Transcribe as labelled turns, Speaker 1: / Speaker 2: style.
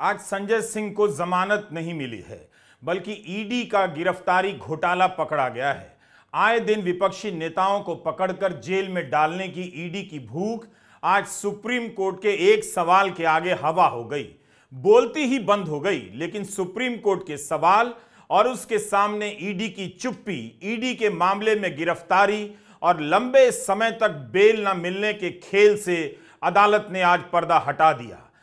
Speaker 1: आज संजय सिंह को जमानत नहीं मिली है बल्कि ईडी का गिरफ्तारी घोटाला पकड़ा गया है आए दिन विपक्षी नेताओं को पकड़कर जेल में डालने की ईडी की भूख आज सुप्रीम कोर्ट के एक सवाल के आगे हवा हो गई बोलती ही बंद हो गई लेकिन सुप्रीम कोर्ट के सवाल और उसके सामने ईडी की चुप्पी ईडी के मामले में गिरफ्तारी और लंबे समय तक बेल न मिलने के खेल से अदालत ने आज पर्दा हटा दिया